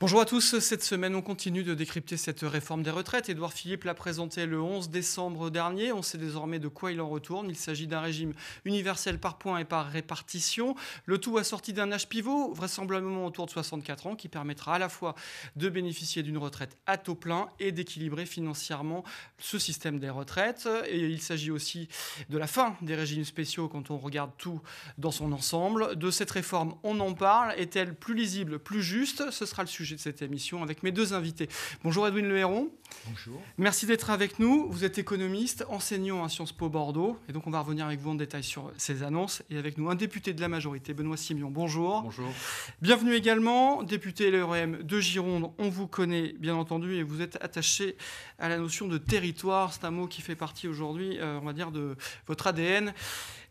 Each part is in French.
Bonjour à tous. Cette semaine, on continue de décrypter cette réforme des retraites. Édouard Philippe l'a présentée le 11 décembre dernier. On sait désormais de quoi il en retourne. Il s'agit d'un régime universel par points et par répartition. Le tout assorti d'un âge pivot, vraisemblablement autour de 64 ans, qui permettra à la fois de bénéficier d'une retraite à taux plein et d'équilibrer financièrement ce système des retraites. Et il s'agit aussi de la fin des régimes spéciaux quand on regarde tout dans son ensemble. De cette réforme, on en parle. Est-elle plus lisible, plus juste Ce sera le sujet de cette émission avec mes deux invités. Bonjour Edwin Héron. Bonjour. Merci d'être avec nous. Vous êtes économiste, enseignant à Sciences Po Bordeaux. Et donc, on va revenir avec vous en détail sur ces annonces. Et avec nous, un député de la majorité, Benoît Simion. Bonjour. Bonjour. Bienvenue également, député LREM e de Gironde. On vous connaît, bien entendu, et vous êtes attaché à la notion de territoire. C'est un mot qui fait partie aujourd'hui, euh, on va dire, de votre ADN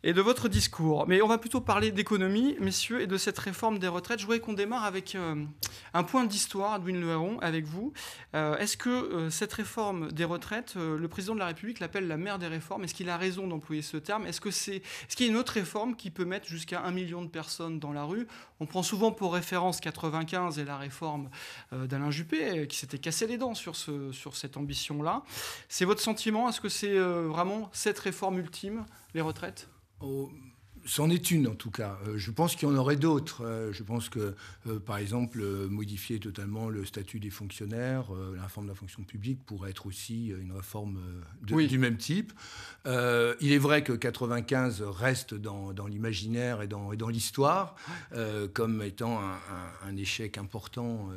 et de votre discours. Mais on va plutôt parler d'économie, messieurs, et de cette réforme des retraites. Je voudrais qu'on démarre avec euh, un point d'histoire, Edwin Leharon, avec vous. Euh, est-ce que euh, cette réforme des retraites, euh, le président de la République l'appelle la mère des réformes. Est-ce qu'il a raison d'employer ce terme Est-ce que c'est, ce qu'il y a une autre réforme qui peut mettre jusqu'à un million de personnes dans la rue On prend souvent pour référence 95 et la réforme euh, d'Alain Juppé, qui s'était cassé les dents sur ce, sur cette ambition-là. C'est votre sentiment Est-ce que c'est vraiment cette réforme ultime, les retraites oh, C'en est une en tout cas. Euh, je pense qu'il y en aurait d'autres. Euh, je pense que, euh, par exemple, modifier totalement le statut des fonctionnaires, la réforme de la fonction publique pourrait être aussi une réforme du même type. il est vrai que 95 reste dans, l'imaginaire et dans, l'histoire comme étant un, échec important.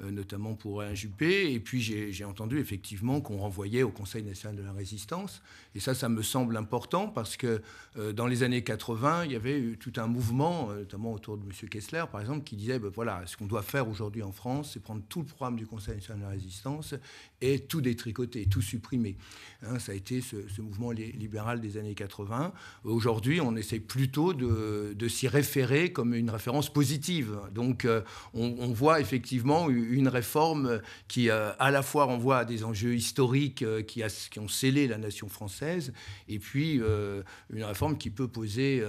Euh, notamment pour un Juppé. Et puis j'ai entendu effectivement qu'on renvoyait au Conseil national de la résistance. Et ça, ça me semble important parce que euh, dans les années 80, il y avait eu tout un mouvement, euh, notamment autour de M. Kessler, par exemple, qui disait, ben voilà, ce qu'on doit faire aujourd'hui en France, c'est prendre tout le programme du Conseil national de la résistance et tout détricoter, tout supprimer. Hein, ça a été ce, mouvement libéral des années 80. Aujourd'hui, on essaie plutôt de, s'y référer comme une référence positive. Donc, euh, on, voit effectivement une réforme qui, euh, à la fois, renvoie à des enjeux historiques euh, qui, a, qui, ont scellé la nation française, et puis une réforme qui peut poser,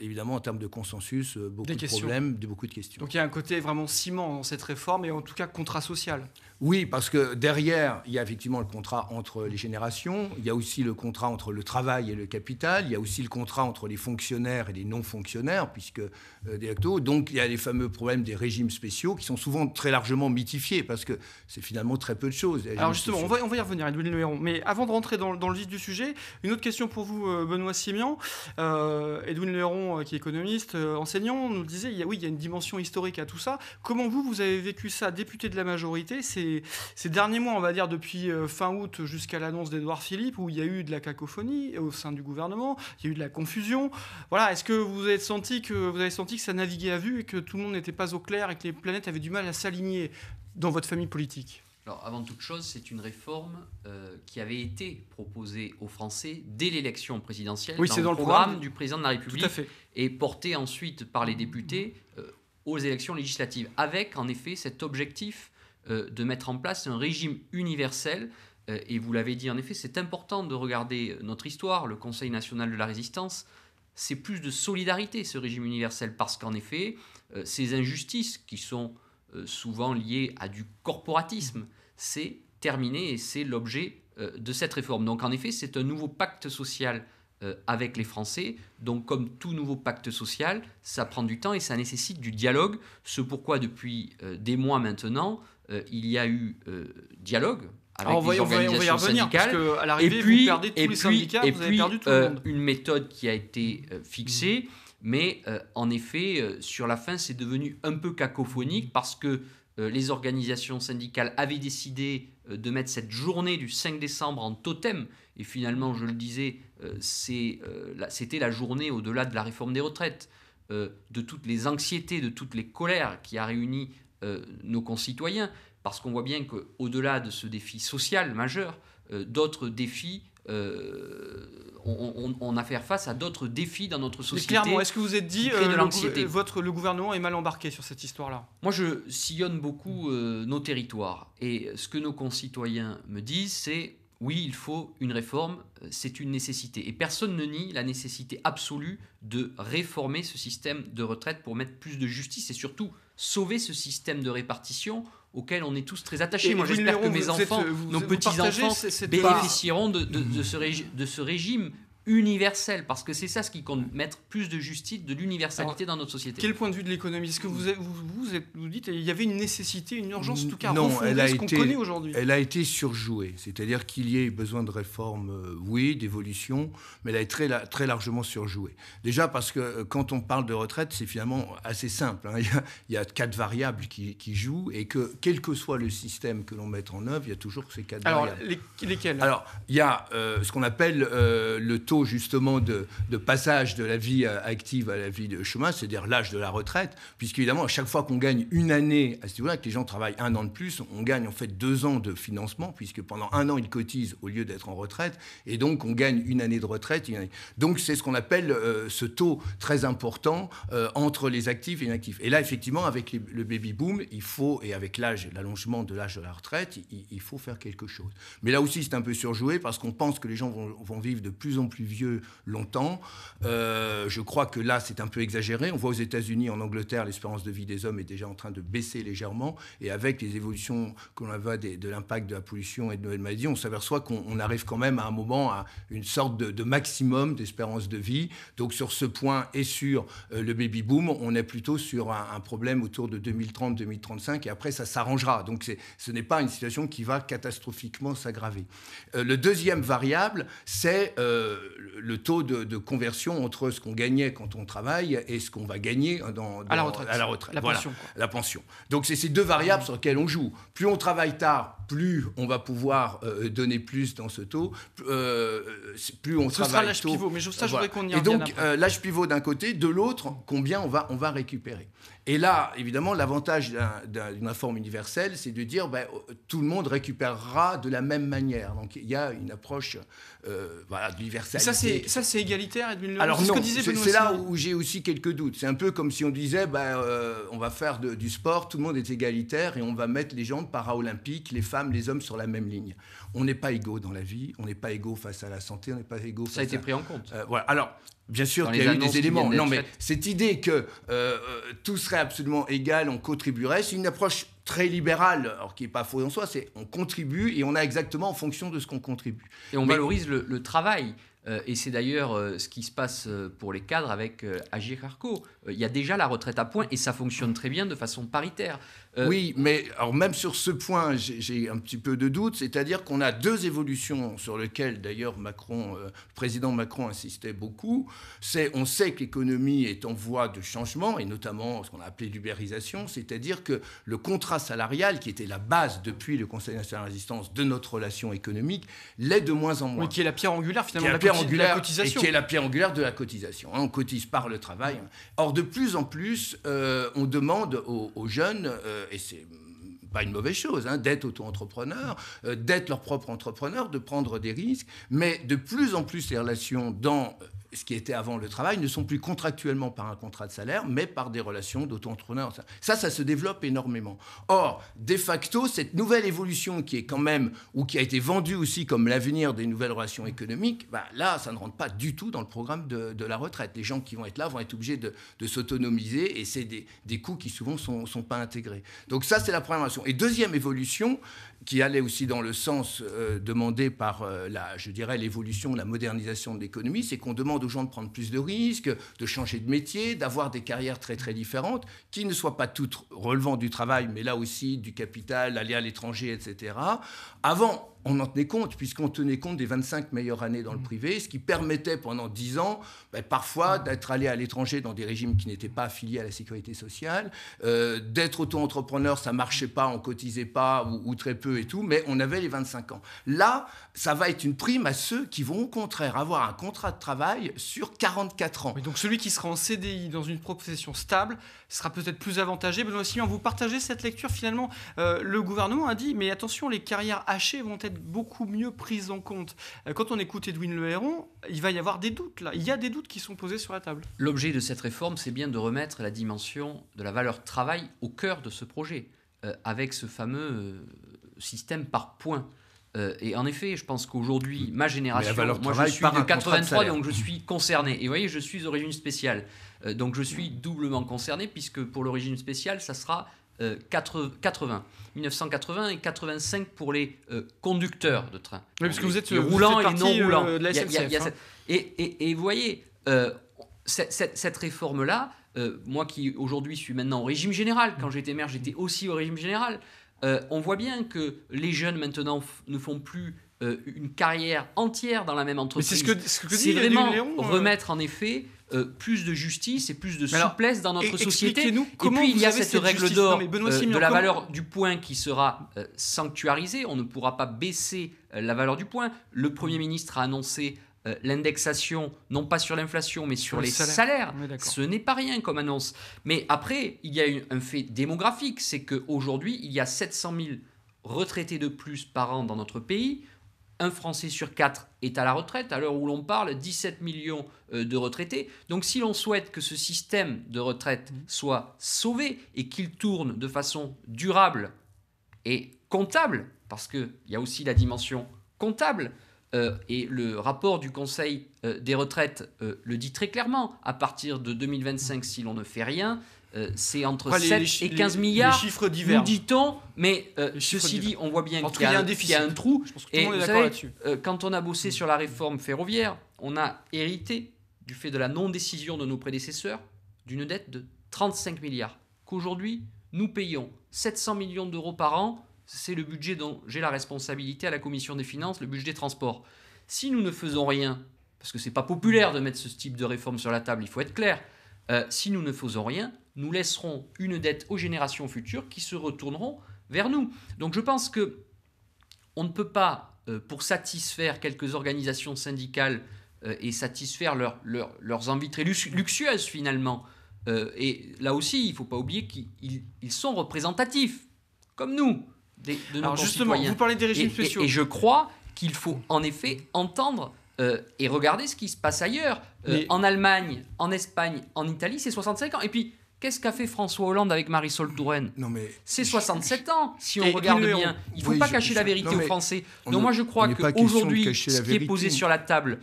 évidemment, en termes de consensus, beaucoup de problèmes, de beaucoup de questions. Donc, il y a un côté vraiment ciment dans cette réforme, et en tout cas, contrat social. Oui, parce que derrière, il y a effectivement le contrat entre les générations, il y a aussi le contrat entre le travail et le capital, il y a aussi le contrat entre les fonctionnaires et les non-fonctionnaires, puisque euh, Donc il y a les fameux problèmes des régimes spéciaux qui sont souvent très largement mythifiés, parce que c'est finalement très peu de choses. Alors justement, on va, on va, y revenir, Edwin Lehéron. Mais avant de rentrer dans, dans, le vif du sujet, une autre question pour vous, euh, Benoît Simian. Euh, Edwin Lehéron, euh, qui est économiste, enseignant, nous disait, il y a, oui, il y a une dimension historique à tout ça. Comment vous, vous avez vécu ça, député de la majorité c'est ces, derniers mois, on va dire depuis euh, fin août jusqu'à l'annonce d'Edouard Philippe, où il y a eu de la cacophonie au sein du gouvernement, il y a eu de la confusion. Voilà, est-ce que vous avez senti que vous avez senti que ça naviguait à vue et que tout le monde n'était pas au clair et que les planètes avaient du mal à s'aligner dans votre famille politique alors, avant toute chose, c'est une réforme euh, qui avait été proposée aux Français dès l'élection présidentielle oui, dans, le, dans programme le programme, du président de la République et portée ensuite par les députés euh, aux élections législatives, avec en effet cet objectif euh, de mettre en place un régime universel euh, et vous l'avez dit en effet, c'est important de regarder notre histoire, le Conseil national de la résistance, c'est plus de solidarité ce régime universel, parce qu'en effet, euh, ces injustices qui sont souvent liées à du corporatisme, c'est terminé et c'est l'objet de cette réforme. Donc en effet, c'est un nouveau pacte social avec les Français. Donc comme tout nouveau pacte social, ça prend du temps et ça nécessite du dialogue, ce pourquoi depuis des mois maintenant, euh, il y a eu euh, dialogue avec Alors, ah, les on va, organisations y revenir, syndicales. et puis, une méthode qui a été euh, fixée, mm. mais en effet, sur la fin, c'est devenu un peu cacophonique parce que les organisations syndicales avaient décidé de mettre cette journée du 5 décembre en totem. Et finalement, je le disais, c'était la journée au-delà de la réforme des retraites, de toutes les anxiétés, de toutes les colères qui a réuni euh, nos concitoyens, parce qu'on voit bien qu'au-delà de ce défi social majeur, euh, d'autres défis euh, on, a faire face à d'autres défis dans notre société. Mais clairement, est-ce que vous êtes dit que le, votre, le gouvernement est mal embarqué sur cette histoire-là Moi, je sillonne beaucoup nos territoires et ce que nos concitoyens me disent, c'est oui, il faut une réforme, euh, c'est une nécessité. Et personne ne nie la nécessité absolue de réformer ce système de retraite pour mettre plus de justice et surtout sauver ce système de répartition auquel on est tous très attachés. Moi, j'espère que mes enfants, nos petits-enfants, bénéficieront de, ce régime universel, parce que c'est ça ce qui compte, mettre plus de justice, de l'universalité dans notre société. Quel point de vue de l'économie Est-ce que vous, vous, dites il y avait une nécessité, une urgence, en tout cas, non, elle a ce été, connaît aujourd'hui Elle a été surjouée, c'est-à-dire qu'il y ait besoin de réformes, euh, oui, d'évolution, mais elle a été très, très largement surjouée. Déjà parce que euh, quand on parle de retraite, c'est finalement assez simple. Hein. Il, y a, quatre variables qui, jouent, et que quel que soit le système que l'on mette en œuvre, il y a toujours ces quatre variables. Alors, lesquelles Alors, il y a euh, ce qu'on appelle le justement de, passage de la vie euh, active à la vie de chemin, c'est-à-dire l'âge de la retraite, puisqu'évidemment, à chaque fois qu'on gagne une année à ce niveau-là, que les gens travaillent un an de plus, on gagne en fait deux ans de financement, puisque pendant un an, ils cotisent au lieu d'être en retraite, et donc on gagne une année de retraite. Donc c'est ce qu'on appelle euh, ce taux très important euh, entre les actifs et les inactifs. Et là, effectivement, avec le baby-boom, il faut, et avec l'âge, l'allongement de l'âge de la retraite, il, faut faire quelque chose. Mais là aussi, c'est un peu surjoué, parce qu'on pense que les gens vont vivre de plus en plus vieux longtemps. Euh, je crois que là, c'est un peu exagéré. On voit aux États-Unis, en Angleterre, l'espérance de vie des hommes est déjà en train de baisser légèrement. Et avec les évolutions qu'on a de, de l'impact de la pollution et de nouvelles maladies, on s'aperçoit qu'on arrive quand même à un moment à une sorte de, maximum d'espérance de vie. Donc sur ce point et sur euh, le baby boom, on est plutôt sur un, problème autour de 2030-2035. Et après, ça s'arrangera. Donc ce n'est pas une situation qui va catastrophiquement s'aggraver. Euh, le deuxième variable, c'est le, taux de, conversion entre ce qu'on gagnait quand on travaille et ce qu'on va gagner à la retraite. la, pension, Donc c'est ces deux variables sur lesquelles on joue. Plus on travaille tard, plus on va pouvoir euh, donner plus dans ce taux, plus euh, on ce travaille. Ce sera l'âge pivot, mais je, ça, je voudrais qu'on y Et donc, euh, l'âge pivot d'un côté, de l'autre, combien on va, on va récupérer. Et là, évidemment, l'avantage d'une réforme universelle, c'est de dire ben, tout le monde récupérera de la même manière. Donc il y a une approche voilà, Ça c'est, ça, c'est égalitaire, Alors, c'est non, c'est, là où j'ai aussi quelques doutes. C'est un peu comme si on disait ben, on va faire du sport, tout le monde est égalitaire et on va mettre les gens paraolympiques, les femmes les hommes sur la même ligne. On n'est pas égaux dans la vie, on n'est pas égaux face à la santé, on n'est pas égaux face à... Ça a été pris en compte. Euh, voilà. Alors, bien sûr qu'il y a eu des éléments. Non, mais cette idée que euh, euh, tout serait absolument égal, on contribuerait, c'est une approche très libérale, alors qui n'est pas faux en soi, c'est on contribue et on a exactement en fonction de ce qu'on contribue. Et on valorise le, travail. et c'est d'ailleurs ce qui se passe pour les cadres avec Agir Arco. Il y a déjà la retraite à point et ça fonctionne très bien de façon paritaire. Oui, mais alors même sur ce point, j'ai un petit peu de doute, c'est-à-dire qu'on a deux évolutions sur lesquelles, d'ailleurs, Macron, euh, président Macron insistait beaucoup. C'est, on sait que l'économie est en voie de changement, et notamment ce qu'on a appelé l'ubérisation, c'est-à-dire que le contrat salarial, qui était la base depuis le Conseil national de résistance de notre relation économique, l'est de moins en moins. qui est la pierre angulaire, finalement, de la, cotisation. qui est la pierre angulaire de la cotisation. Hein. on cotise par le travail. Or, de plus en plus, euh, on demande aux, jeunes, euh, et c'est pas une mauvaise chose, hein, d'être auto-entrepreneur, euh, d'être leur propre entrepreneur, de prendre des risques, mais de plus en plus les relations dans euh, ce qui était avant le travail, ne sont plus contractuellement par un contrat de salaire, mais par des relations d'auto-entrepreneurs. Ça, ça se développe énormément. Or, de facto, cette nouvelle évolution qui est quand même, ou qui a été vendue aussi comme l'avenir des nouvelles relations économiques, bah, là, ça ne rentre pas du tout dans le programme de, la retraite. Les gens qui vont être là vont être obligés de, s'autonomiser, et c'est des, coûts qui souvent ne sont, sont, pas intégrés. Donc ça, c'est la première évolution. Et deuxième évolution, qui allait aussi dans le sens euh, demandé par euh, je dirais, l'évolution, la modernisation de l'économie, c'est qu'on demande aux gens de prendre plus de risques, de changer de métier, d'avoir des carrières très très différentes, qui ne soient pas toutes relevant du travail, mais là aussi du capital, aller à l'étranger, etc. Avant, on en tenait compte, puisqu'on tenait compte des 25 meilleures années dans le mm. privé, ce qui permettait pendant 10 ans, bah, parfois, mm. d'être allé à l'étranger dans des régimes qui n'étaient pas affiliés à la sécurité sociale. Euh, d'être auto-entrepreneur, ça marchait pas, on cotisait pas, ou, très peu et tout, mais on avait les 25 ans. Là, ça va être une prime à ceux qui vont au contraire avoir un contrat de travail sur 44 ans. et donc celui qui sera en CDI dans une profession stable sera peut-être plus avantagé. Benoît Simon, vous partagez cette lecture finalement. Euh, le gouvernement a dit, mais attention, les carrières hachées vont être beaucoup mieux prise en compte. Euh, quand on écoute Edwin Leheron, il va y avoir des doutes là. Il y a des doutes qui sont posés sur la table. L'objet de cette réforme, c'est bien de remettre la dimension de la valeur travail au cœur de ce projet, euh, avec ce fameux euh, système par points. et en effet, je pense qu'aujourd'hui, ma génération, moi je suis de 83, donc je suis concerné. Et vous voyez, je suis d'origine spéciale. donc je suis doublement concerné, puisque pour l'origine spéciale, ça sera 80, euh, 1980 et 85 pour les euh, conducteurs de train. Oui, parce que vous êtes euh, roulant et de la hein. et, vous voyez, cette, cette, réforme-là, moi qui aujourd'hui suis maintenant au régime général, quand j'étais maire j'étais aussi au régime général, on voit bien que les jeunes maintenant ne font plus une carrière entière dans la même entreprise. C'est ce que, ce que dit vraiment remettre en effet euh, plus de justice et plus de souplesse dans notre société. comment et puis il y a cette, règle d'or euh, de la valeur du point qui sera euh, sanctuarisée. On ne pourra pas baisser la valeur du point. Le Premier mm. ministre a annoncé l'indexation, non pas sur l'inflation, mais sur, les salaires. Ce n'est pas rien comme annonce. Mais après, il y a un fait démographique, c'est qu'aujourd'hui, il y a 700 000 retraités de plus par an dans notre pays un Français sur quatre est à la retraite. À l'heure où l'on parle, 17 millions euh, de retraités. Donc si l'on souhaite que ce système de retraite mmh. soit sauvé et qu'il tourne de façon durable et comptable, parce qu'il y a aussi la dimension comptable, euh, et le rapport du Conseil euh, des retraites le dit très clairement, à partir de 2025, mmh. si l'on ne fait rien, euh, c'est entre 7 et 15 milliards. chiffres dit-on, mais euh, ceci dit, on voit bien qu'il y, a un trou. que vous savez, euh, quand on a bossé sur la réforme ferroviaire, on a hérité du fait de la non-décision de nos prédécesseurs d'une dette de 35 milliards qu'aujourd'hui nous payons 700 millions d'euros par an. C'est le budget dont j'ai la responsabilité à la commission des finances, le budget des transports. Si nous ne faisons rien, parce que ce n'est pas populaire de mettre ce type de réforme sur la table, il faut être clair. si nous ne faisons rien, nous laisserons une dette aux générations futures qui se retourneront vers nous. Donc je pense que on ne peut pas, euh, pour satisfaire quelques organisations syndicales euh, et satisfaire leurs envies très luxueuses finalement, euh, et là aussi, il ne faut pas oublier qu'ils sont représentatifs, comme nous, de nos justement, vous parlez des régimes et, spéciaux. Et, je crois qu'il faut en effet entendre et regarder ce qui se passe ailleurs. En Allemagne, en Espagne, en Italie, c'est 65 ans. Et puis, Qu'est-ce qu'a fait François Hollande avec Marisol Touraine Non mais c'est 67 ans si on regarde bien. Il ne faut pas cacher la vérité aux Français. Donc moi je crois qu'aujourd'hui, ce qui est posé sur la table,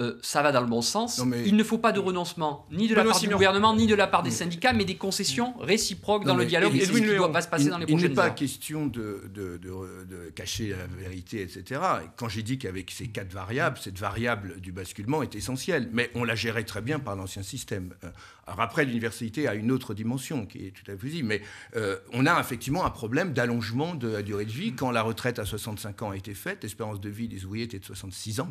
euh, ça va dans le bon sens. Il ne faut pas de renoncement, ni de la part du gouvernement, ni de la part des syndicats, mais des concessions réciproques dans le dialogue. Et, ce qui ne doit pas se passer dans les projets. Il n'est pas question de, cacher la vérité, etc. Quand j'ai dit qu'avec ces quatre variables, cette variable du basculement est essentielle, mais on la gérait très bien par l'ancien système. Euh, alors après, l'université a une autre dimension qui est tout à fait visible, mais euh, on a effectivement un problème d'allongement de la durée de vie. Quand la retraite à 65 ans a été faite, l'espérance de vie des ouvriers était de 66 ans.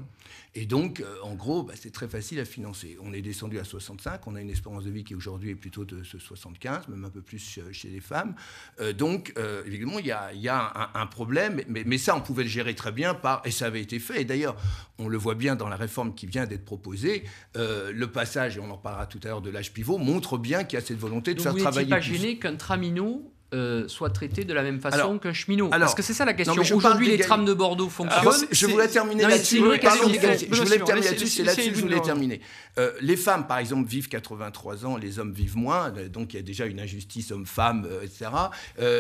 Et donc, euh, en gros, bah, c'est très facile à financer. On est descendu à 65, on a une espérance de vie qui aujourd'hui est plutôt de 75, même un peu plus chez les femmes. Euh, donc, évidemment, il y a, un, problème, mais, ça, on pouvait le gérer très bien par... Et ça avait été fait. Et d'ailleurs, on le voit bien dans la réforme qui vient d'être proposée, le passage, et on en parlera tout à l'heure, de l'âge Pivot montre bien qu'il y a cette volonté de faire travailler travailler. Vous pas qu'un Tramino euh, soit traité de la même façon qu'un cheminot alors, Parce que c'est ça la question. Aujourd'hui, les trams de Bordeaux fonctionnent. je voulais terminer là-dessus. Je voulais terminer dessus C'est là-dessus que je voulais terminer. Euh, les femmes, par exemple, vivent 83 ans, les hommes vivent moins. Euh, donc il y a déjà une injustice homme-femme, etc.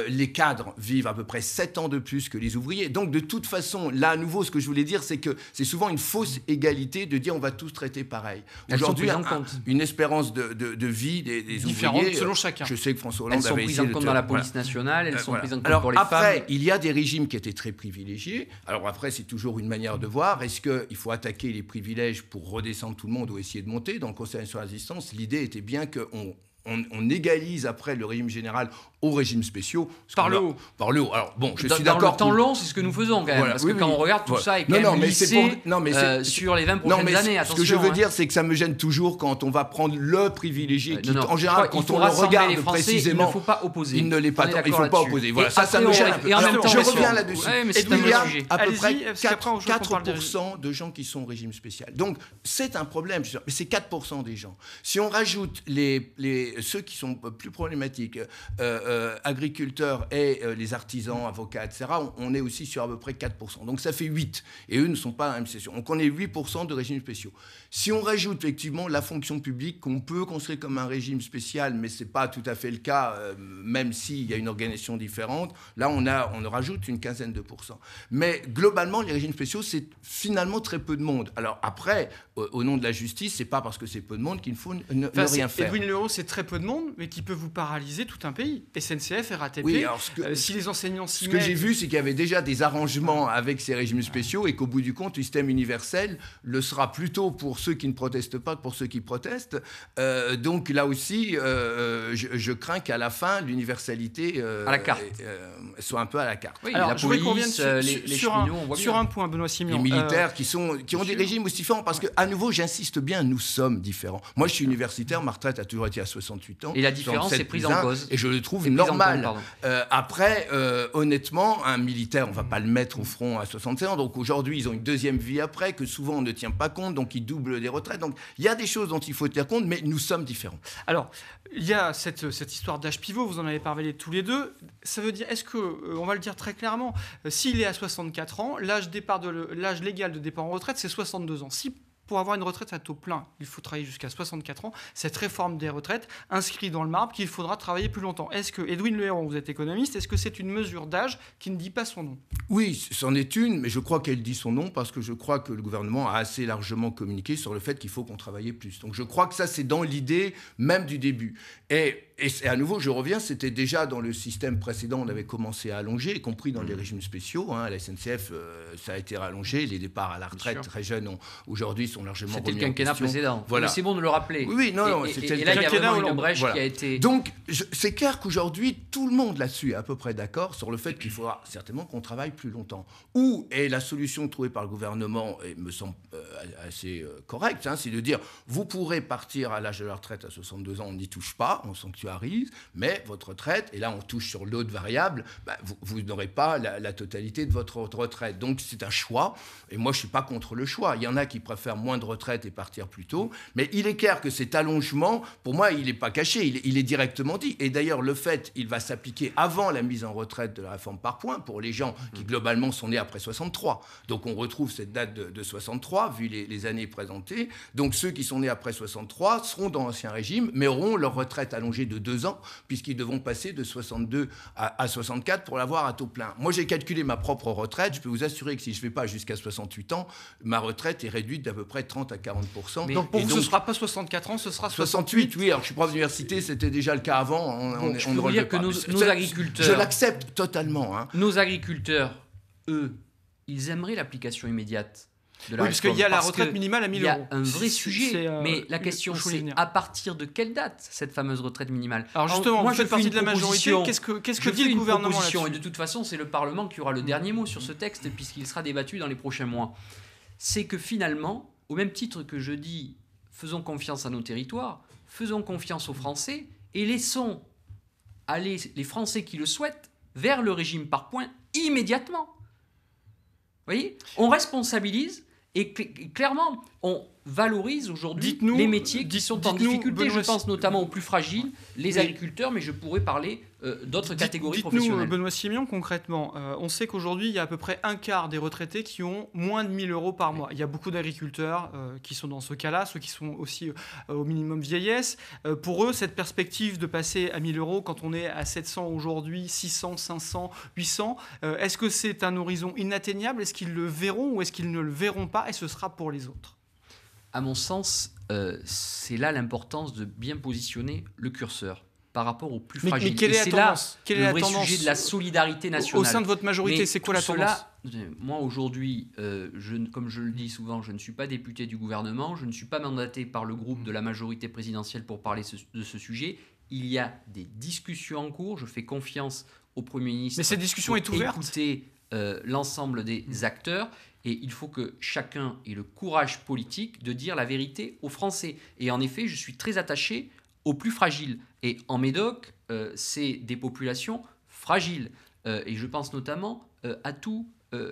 les cadres vivent à peu près 7 ans de plus que les ouvriers. Donc de toute façon, là à nouveau, ce que je voulais dire, c'est que c'est souvent une fausse égalité de dire on va tous traiter pareil. Aujourd'hui, une espérance de, vie des, des ouvriers. selon chacun. Je sais que François Hollande avait essayé de dans la elles euh, sont prises en compte pour les après, femmes. il y a des régimes qui étaient très privilégiés. Alors après, c'est toujours une manière de voir. Est-ce qu'il faut attaquer les privilèges pour redescendre tout le monde ou essayer de monter Dans le Conseil sur la résistance, l'idée était bien qu'on on, égalise après le régime général au régime spécial Par le haut. Par le haut. Alors bon, je suis d'accord. Dans le temps long, c'est ce que nous faisons quand même. parce que quand on regarde tout ça est quand non, même non, mais c'est pour... non, mais euh, sur les 20 prochaines non, mais années. Attention, ce que je veux hein. dire, c'est que ça me gêne toujours quand on va prendre le privilégié. en général, quand on le regarde précisément, il ne faut pas opposer. Il ne l'est pas. Il ne faut pas opposer. Voilà, ça, ça me gêne. Je reviens là-dessus. Il y a à peu près 4% de gens qui sont au régime spécial. Donc c'est un problème. Mais c'est 4% des gens. Si on rajoute les ceux qui sont plus problématiques, euh, euh, agriculteurs et euh, les artisans, avocats, etc., on, est aussi sur à peu près 4%. Donc ça fait 8. Et eux ne sont pas dans la même session. Donc on est 8% de régimes spéciaux. Si on rajoute effectivement la fonction publique qu'on peut construire comme un régime spécial, mais ce n'est pas tout à fait le cas, euh, même s'il y a une organisation différente, là on, a, on rajoute une quinzaine de pourcents. Mais globalement, les régimes spéciaux, c'est finalement très peu de monde. Alors après, au, nom de la justice, c'est pas parce que c'est peu de monde qu'il ne, faut rien faire. Edwin Leroux, c'est très peu de monde, mais qui peut vous paralyser tout un pays. SNCF, RATP, oui, alors que, euh, si les enseignants s'y Ce que j'ai vu, c'est qu'il y avait déjà des arrangements avec ces régimes spéciaux et qu'au bout du compte, le système universel le sera plutôt pour ceux qui ne protestent pas pour ceux qui protestent. Euh, donc là aussi, euh, euh, je, crains qu'à la fin, l'universalité soit un peu à la carte. Alors, la police, sur, les, un, point, Benoît Simion. Les militaires qui, sont, qui ont des régimes aussi différents, parce que à nouveau, j'insiste bien, nous sommes différents. Moi, je suis universitaire, ma retraite a toujours été à 68 ans. Et la différence est prise en cause. Et je le trouve normal. après, honnêtement, un militaire, on va pas le mettre au front à 67 ans. Donc aujourd'hui, ils ont une deuxième vie après, que souvent on ne tient pas compte, donc ils doublent des retraites. Donc il y a des choses dont il faut tenir compte, mais nous sommes différents. Alors, il y a cette, cette histoire d'âge pivot, vous en avez parlé tous les deux. Ça veut dire, est-ce que, euh, on va le dire très clairement, euh, s'il est à 64 ans, l'âge, départ de, l'âge légal de départ en retraite, c'est 62 ans. Si pour avoir une retraite à taux plein, il faut travailler jusqu'à 64 ans. Cette réforme des retraites inscrit dans le marbre qu'il faudra travailler plus longtemps. Est-ce que, Edwin Leheron, vous êtes économiste, est-ce que c'est une mesure d'âge qui ne dit pas son nom Oui, c'en est une, mais je crois qu'elle dit son nom parce que je crois que le gouvernement a assez largement communiqué sur le fait qu'il faut qu'on travaille plus. Donc je crois que ça, c'est dans l'idée même du début. Et et à nouveau, je reviens, c'était déjà dans le système précédent, on avait commencé à allonger, y compris dans les mm. régimes spéciaux. à hein, la SNCF, euh, ça a été rallongé. Les départs à la retraite très jeunes aujourd'hui sont largement C'était le quinquennat précédent. Voilà. c'est bon de le rappeler. Oui, oui non, non. Et, et, et là, il y a vraiment une brèche qui a été... Donc, c'est clair qu'aujourd'hui, tout le monde là-dessus est à peu près d'accord sur le fait qu'il faudra certainement qu'on travaille plus longtemps. Où est la solution trouvée par le gouvernement, et me semble euh, assez euh, correcte, hein, c'est de dire, vous pourrez partir à l'âge de la retraite à 62 ans, on n'y touche pas, on mais votre retraite, et là on touche sur l'autre variable, bah, vous, n'aurez pas la, totalité de votre retraite. Donc c'est un choix, et moi je ne suis pas contre le choix. Il y en a qui préfèrent moins de retraite et partir plus tôt, mais il est clair que cet allongement, pour moi, il n'est pas caché, il, est directement dit. Et d'ailleurs, le fait, il va s'appliquer avant la mise en retraite de la réforme par points pour les gens qui mmh. globalement sont nés après 63. Donc on retrouve cette date de, 63, vu les, années présentées. Donc ceux qui sont nés après 63 seront dans l'ancien régime, mais auront leur retraite allongée de deux ans, puisqu'ils devront passer de 62 à, 64 pour l'avoir à taux plein. Moi, j'ai calculé ma propre retraite. Je peux vous assurer que si je ne vais pas jusqu'à 68 ans, ma retraite est réduite d'à peu près 30 à 40 Donc pour vous, ce ne sera pas 64 ans, ce sera 68. 68 oui, alors je suis prof d'université, c'était déjà le cas avant. On, je dire que nos, agriculteurs. Je l'accepte totalement. Hein. Nos agriculteurs, eux, ils aimeraient l'application immédiate de qu'il y a la retraite minimale à 1000 euros. Il y a un vrai sujet, euh, mais la question c'est à partir de quelle date cette fameuse retraite minimale Alors justement, moi, vous faites partie de la majorité, qu'est-ce que, qu'est-ce que dit le gouvernement Et de toute façon, c'est le Parlement qui aura le dernier mot sur ce mhm. texte puisqu'il sera débattu dans les prochains mois. C'est que finalement, au même titre que je dis faisons confiance à nos territoires, faisons confiance aux Français et laissons aller les Français qui le souhaitent vers le régime par points immédiatement. Vous voyez On responsabilise et clairement, on, valorise aujourd'hui les métiers qui sont en difficulté. Je pense notamment aux plus fragiles, les agriculteurs, mais je pourrais parler euh, d'autres catégories professionnelles. nous Benoît Simion, concrètement, euh, on sait qu'aujourd'hui, il y a à peu près un quart des retraités qui ont moins de 1000 euros par mois. Il y a beaucoup d'agriculteurs euh, qui sont dans ce cas-là, ceux qui sont aussi au minimum vieillesse. pour eux, cette perspective de passer à 1000 euros quand on est à 700 aujourd'hui, 600, 500, 800, est-ce que c'est un horizon inatteignable Est-ce qu'ils le verront ou est-ce qu'ils ne le verront pas Et ce sera pour les autres. À mon sens, euh, c'est là l'importance de bien positionner le curseur par rapport aux plus mais, fragiles. Mais quelle est, la tendance là le vrai sujet de la solidarité nationale. Au sein de votre majorité, c'est quoi la tendance Moi, aujourd'hui, euh, comme je le dis souvent, je ne suis pas député du gouvernement, je ne suis pas mandaté par le groupe de la majorité présidentielle pour parler de ce sujet. Il y a des discussions en cours, je fais confiance au Premier ministre. Mais cette discussion est ouverte euh, l'ensemble des mm. acteurs et il faut que chacun ait le courage politique de dire la vérité aux Français. Et en effet, je suis très attaché aux plus fragiles. Et en Médoc, euh, c'est des populations fragiles. Euh, et je pense notamment à tous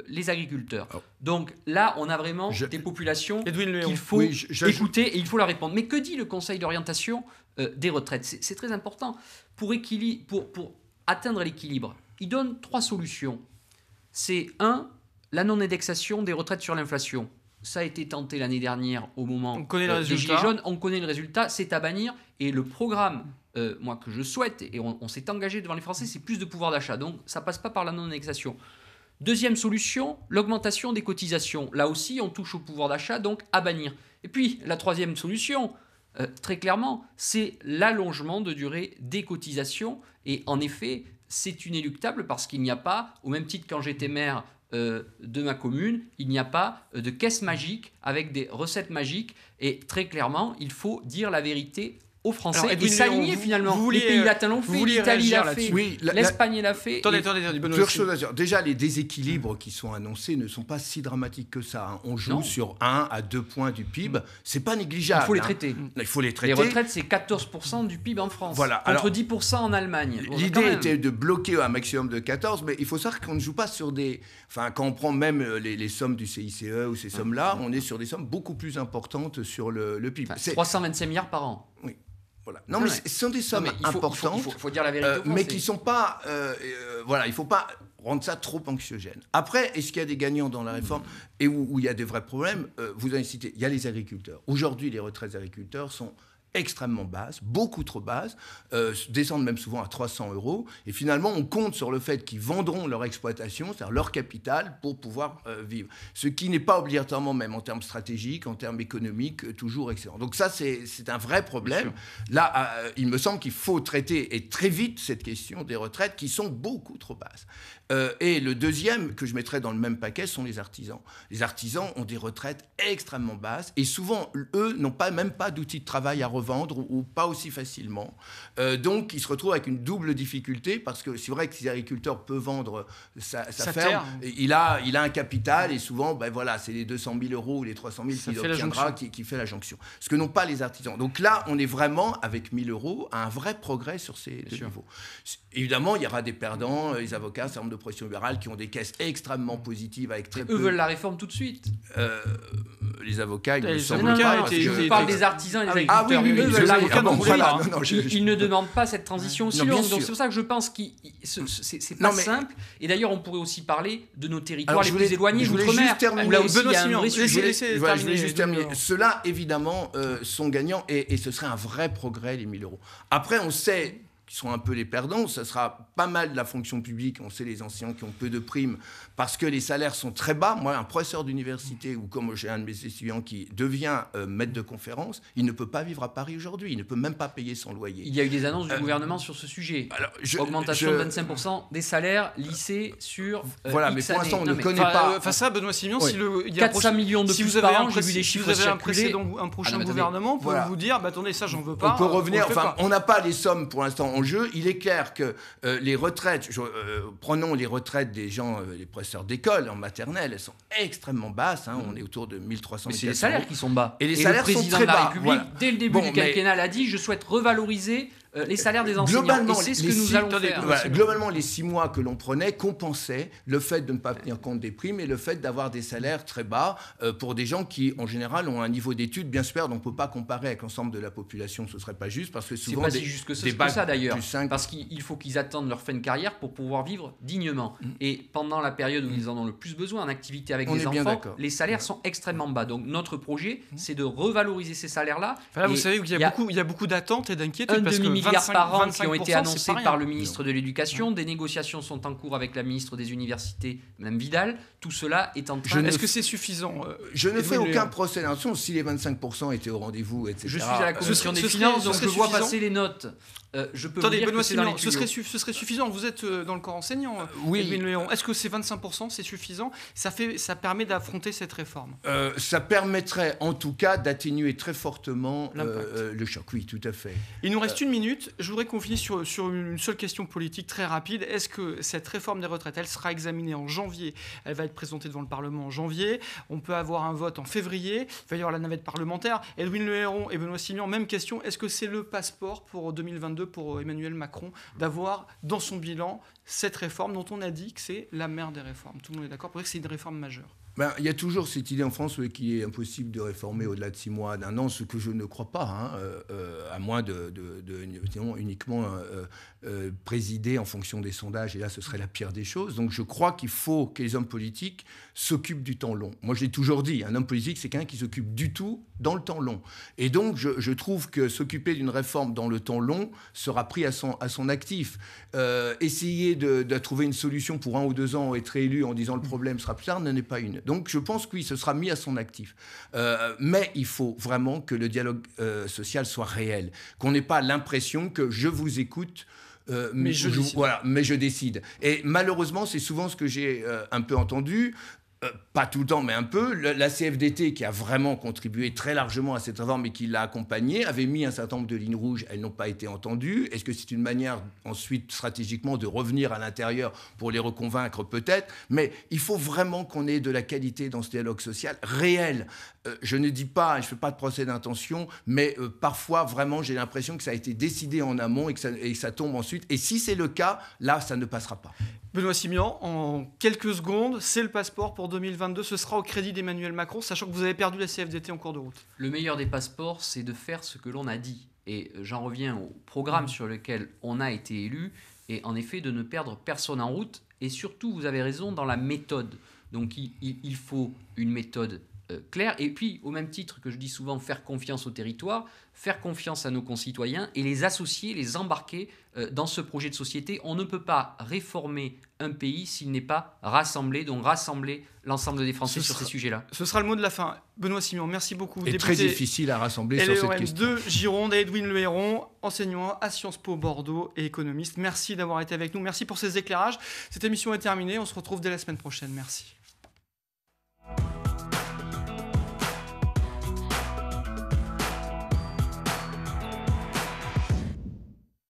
les agriculteurs. Oh. Donc là, on a vraiment des populations qu'il faut écouter et il faut leur répondre. Mais que dit le Conseil d'orientation des retraites C'est très important. Pour, pour, pour atteindre l'équilibre, il donne trois solutions c'est un, la non-indexation des retraites sur l'inflation. Ça a été tenté l'année dernière au moment on connaît euh, des Gilets jaunes. On connaît le résultat, c'est à bannir. Et le programme, euh, moi, que je souhaite, et on, s'est engagé devant les Français, c'est plus de pouvoir d'achat. Donc, ça passe pas par la non-indexation. Deuxième solution, l'augmentation des cotisations. Là aussi, on touche au pouvoir d'achat, donc à bannir. Et puis, la troisième solution, euh, très clairement, c'est l'allongement de durée des cotisations. Et en effet, c'est inéluctable parce qu'il n'y a pas, au même titre quand j'étais maire euh, de ma commune, il n'y a pas euh, de caisse magique avec des recettes magiques. Et très clairement, il faut dire la vérité aux Français et s'aligner finalement. les pays euh, latins l'ont fait, l'Italie l'a fait, l'Espagne la, fait. Attendez, attendez, Déjà, les déséquilibres qui sont annoncés ne sont pas si dramatiques que ça. Hein. On joue sur 1 à 2 points du PIB. Mm. C'est pas négligeable. Il faut les hein. traiter. Il faut les traiter. Les retraites, c'est 14% du PIB en France. Voilà. Contre 10% en Allemagne. L'idée était de bloquer un maximum de 14, mais il faut savoir qu'on ne joue pas sur des. Enfin, quand on prend même euh, les, sommes du CICE ou ces mm. sommes-là, mm. on est sur des sommes beaucoup plus importantes sur le, PIB. Enfin, 325 milliards par an. Oui. Non, mais ce sont des sommes importantes, il il dire la euh, mais qui sont pas, euh, euh, voilà, il faut pas rendre ça trop anxiogène. Après, est-ce qu'il y a des gagnants dans la réforme et où, où il y a des vrais problèmes Vous avez cité, il y a les agriculteurs. Aujourd'hui, les retraites agriculteurs sont extrêmement basse, beaucoup trop basse, euh, descendent même souvent à 300 euros. Et finalement, on compte sur le fait qu'ils vendront leur exploitation, c'est-à-dire leur capital, pour pouvoir euh, vivre. Ce qui n'est pas obligatoirement même en termes stratégiques, en termes économiques, euh, toujours excellent. Donc ça, c'est un vrai problème. Là, il me semble qu'il faut traiter, et très vite, cette question des retraites qui sont beaucoup trop basses. Euh, et le deuxième que je mettrais dans le même paquet sont les artisans. Les artisans ont des retraites extrêmement basses et souvent, eux, n'ont pas, même pas d'outils de travail à revendre ou, pas aussi facilement. Euh, donc, ils se retrouvent avec une double difficulté parce que c'est vrai que si l'agriculteur peut vendre sa, ferme, Il, a, il a un capital et souvent, ben voilà, c'est les 200 000 euros ou les 300 000 qu'il obtiendra qui, qui, fait la jonction. Ce que n'ont pas les artisans. Donc là, on est vraiment, avec 1000 euros, à un vrai progrès sur ces niveaux. Évidemment, il y aura des perdants, euh, les avocats, ça certain de l'oppression libérale, qui ont des caisses extrêmement positives avec très Eux veulent la réforme tout de suite. Euh, les avocats, ils ne sont pas. Je parle des artisans des agriculteurs. Ah, ah oui, oui, la ah Ils ne demandent pas cette transition aussi longue. c'est pour ça que je pense que c'est pas simple. Et d'ailleurs, on pourrait aussi parler de nos territoires les plus éloignés Je voulais juste terminer. Ceux-là, évidemment, euh, sont gagnants et ce serait un vrai progrès, les 1000 euros. Après, on sait qui sont un peu les perdants. Ça sera pas mal de la fonction publique. On sait les anciens qui ont peu de primes parce que les salaires sont très bas. Moi, un professeur d'université ou comme j'ai un de mes étudiants qui devient euh, maître de conférence, il ne peut pas vivre à Paris aujourd'hui. Il ne peut même pas payer son loyer. Il y a eu des annonces du euh, gouvernement sur ce sujet. Alors, Augmentation de 25% des salaires lycée sur. Euh, voilà, mais pour l'instant, on ne connaît pas. Enfin, ça, Benoît Simon, si le, y a 400 millions de plus par an, chiffres. Si vous avez un, un prochain ah, gouvernement pour vous dire bah, attendez, ça, j'en veux pas. On peut revenir. enfin, on n'a pas les sommes pour l'instant en jeu. Il est clair que euh, les retraites, euh, prenons les retraites des gens, euh, les professeurs d'école en maternelle, elles sont extrêmement basses. Hein, on mmh. est autour de 1300 Mais c'est les salaires qui sont bas. Et les et salaires le président de la République, dès le début du quinquennat, a dit je souhaite revaloriser euh, les salaires des enseignants. C'est ce que nous allons globalement, les six mois que l'on prenait compensaient le fait de ne pas tenir compte des primes et le fait d'avoir des salaires très bas euh, pour des gens qui, en général, ont un niveau d'études bien supérieur Donc, on ne peut pas comparer avec l'ensemble de la population. Ce ne serait pas juste parce que souvent. C'est pas si juste que, c'est ça, d'ailleurs. Parce qu'il faut qu'ils attendent leur fin de carrière pour pouvoir vivre dignement. Mm. Et pendant la période où mm. ils en ont le plus besoin, en activité avec des les enfants, les salaires sont extrêmement bas. Donc, notre projet, mm. c'est de revaloriser ces salaires-là. vous savez qu'il y, y, a beaucoup, d'attentes et d'inquiétudes milliards 25, par an qui ont été annoncés par le ministre de l'Éducation. Des négociations sont en cours avec la ministre des Universités, Mme Vidal. Tout cela est en train. Est-ce que c'est suffisant euh, Je ne fais aucun procès d'intention si les 25 étaient au rendez-vous, etc. Je suis à la euh, commission des finances, donc je vois passer les notes. Euh, je peux Attendez, vous dire les ce, serait, ce serait suffisant. Vous êtes dans le corps enseignant, oui. Est-ce que ces 25 c'est suffisant ça, fait, ça permet d'affronter cette réforme Ça permettrait en tout cas d'atténuer très fortement le choc. Oui, tout à fait. Il nous reste une minute je voudrais qu'on finisse sur, une seule question politique très rapide. Est-ce que cette réforme des retraites, elle sera examinée en janvier Elle va être présentée devant le Parlement en janvier. On peut avoir un vote en février. Il va y avoir la navette parlementaire. Edwin Héron et Benoît Simian, même question. Est-ce que c'est le passeport pour 2022 pour euh, Emmanuel Macron d'avoir dans son bilan cette réforme dont on a dit que c'est la mère des réformes Tout le monde est d'accord pour dire que c'est une réforme majeure ben, il y a toujours cette idée en France qui qu'il est impossible de réformer au-delà de six mois, d'un an, ce que je ne crois pas, hein, euh, euh, à moins de, uniquement euh, euh, présider en fonction des sondages, et là ce serait la pire des choses. Donc je crois qu'il faut que les hommes politiques s'occupent du temps long. Moi je l'ai toujours dit, un homme politique c'est quelqu'un qui s'occupe du tout dans le temps long. Et donc je, trouve que s'occuper d'une réforme dans le temps long sera pris à son, à son actif. Euh, essayer de, trouver une solution pour un ou deux ans, être élu en disant le problème sera plus tard, n'en est pas une. Donc je pense que oui, ce sera mis à son actif. Euh, mais il faut vraiment que le dialogue social soit réel, qu'on n'ait pas l'impression que je vous écoute. Euh, mais, je, décide. Et malheureusement, c'est souvent ce que j'ai euh, un peu entendu. Euh, pas tout le temps, mais un peu, la CFDT, qui a vraiment contribué très largement à cette réforme et qui l'a accompagnée, avait mis un certain nombre de lignes rouges, elles n'ont pas été entendues. Est-ce que c'est une manière ensuite stratégiquement de revenir à l'intérieur pour les reconvaincre Peut-être, mais il faut vraiment qu'on ait de la qualité dans ce dialogue social réel. Euh, je ne dis pas, je ne fais pas de procès d'intention, mais euh, parfois vraiment j'ai l'impression que ça a été décidé en amont et que ça, tombe ensuite. Et si c'est le cas, là, ça ne passera pas. Benoît Simian, en quelques secondes, c'est le passeport pour 2022. Ce sera au crédit d'Emmanuel Macron, sachant que vous avez perdu la CFDT en cours de route. Le meilleur des passeports, c'est de faire ce que l'on a dit. Et euh, j'en reviens au programme mmh. sur lequel on a été élu, et en effet de ne perdre personne en route. Et surtout, vous avez raison, dans la méthode. Donc il, faut une méthode euh, clair. Et puis, au même titre que je dis souvent, faire confiance au territoire, faire confiance à nos concitoyens et les associer, les embarquer euh, dans ce projet de société. On ne peut pas réformer un pays s'il n'est pas rassemblé, donc rassembler l'ensemble des Français sur ces sujets-là. Ce sera le mot de la fin. Benoît Simon, merci beaucoup. C'est très difficile à rassembler sur e cette question. de Gironde, Edwin Lehéron, enseignant à Sciences Po Bordeaux et économiste. Merci d'avoir été avec nous. Merci pour ces éclairages. Cette émission est terminée. On se retrouve dès la semaine prochaine. Merci.